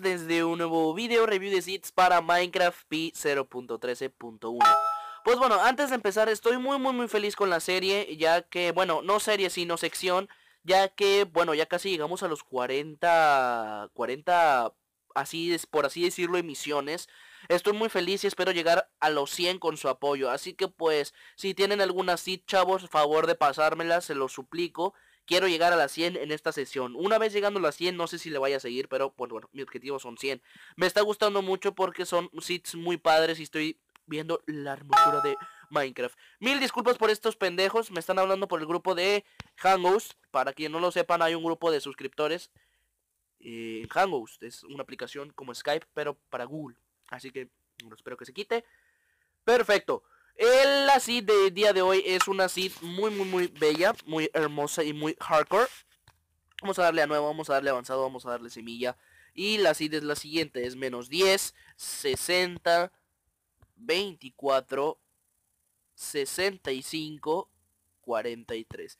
desde un nuevo video review de seeds para Minecraft P0.13.1 Pues bueno, antes de empezar estoy muy muy muy feliz con la serie Ya que, bueno, no serie sino sección Ya que, bueno, ya casi llegamos a los 40, 40, así es, por así decirlo, emisiones Estoy muy feliz y espero llegar a los 100 con su apoyo Así que pues, si tienen alguna seed chavos, favor de pasármela, se lo suplico quiero llegar a las 100 en esta sesión. Una vez llegando a las 100, no sé si le vaya a seguir, pero pues, bueno, mi objetivo son 100. Me está gustando mucho porque son sits muy padres y estoy viendo la hermosura de Minecraft. Mil disculpas por estos pendejos, me están hablando por el grupo de Hangouts. Para quien no lo sepan, hay un grupo de suscriptores. en eh, Hangouts es una aplicación como Skype, pero para Google. Así que espero que se quite. Perfecto. El, la seed de día de hoy es una seed muy, muy, muy bella, muy hermosa y muy hardcore. Vamos a darle a nuevo, vamos a darle avanzado, vamos a darle semilla. Y la seed es la siguiente, es menos 10, 60, 24, 65, 43.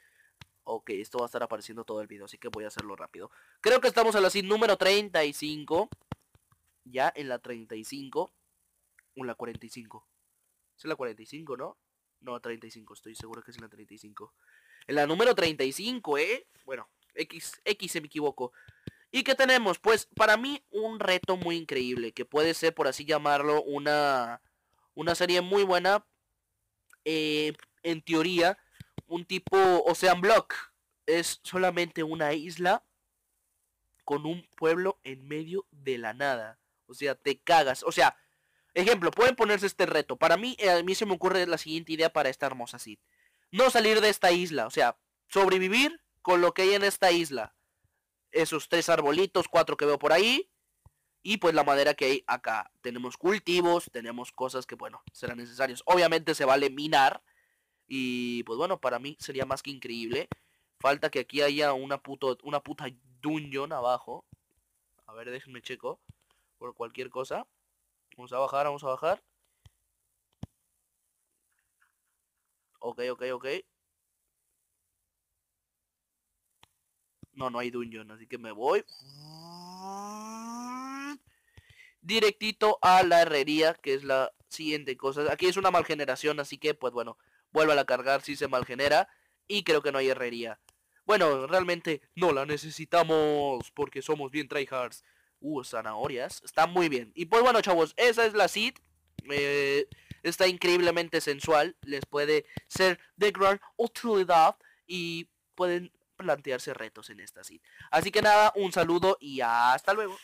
Ok, esto va a estar apareciendo todo el video, así que voy a hacerlo rápido. Creo que estamos en la seed número 35. Ya en la 35. O la 45. Es la 45, ¿no? No, 35, estoy seguro que es la 35. En la número 35, ¿eh? Bueno, X, X se me equivoco. ¿Y qué tenemos? Pues para mí un reto muy increíble, que puede ser, por así llamarlo, una, una serie muy buena, eh, en teoría, un tipo Ocean Block. Es solamente una isla con un pueblo en medio de la nada. O sea, te cagas. O sea, Ejemplo, pueden ponerse este reto. Para mí, eh, a mí se me ocurre la siguiente idea para esta hermosa Cid. No salir de esta isla, o sea, sobrevivir con lo que hay en esta isla. Esos tres arbolitos, cuatro que veo por ahí. Y pues la madera que hay acá. Tenemos cultivos, tenemos cosas que, bueno, serán necesarias. Obviamente se vale minar. Y pues bueno, para mí sería más que increíble. Falta que aquí haya una, puto, una puta dungeon abajo. A ver, déjenme checo. Por cualquier cosa. Vamos a bajar, vamos a bajar. Ok, ok, ok. No, no hay dungeon, así que me voy. Directito a la herrería, que es la siguiente cosa. Aquí es una malgeneración, así que pues bueno, vuelva a cargar si se malgenera. Y creo que no hay herrería. Bueno, realmente no la necesitamos porque somos bien tryhards. Uh, zanahorias. Está muy bien. Y pues bueno, chavos, esa es la seed. Eh, está increíblemente sensual. Les puede ser de gran utilidad. Y pueden plantearse retos en esta seed. Así que nada, un saludo y hasta luego.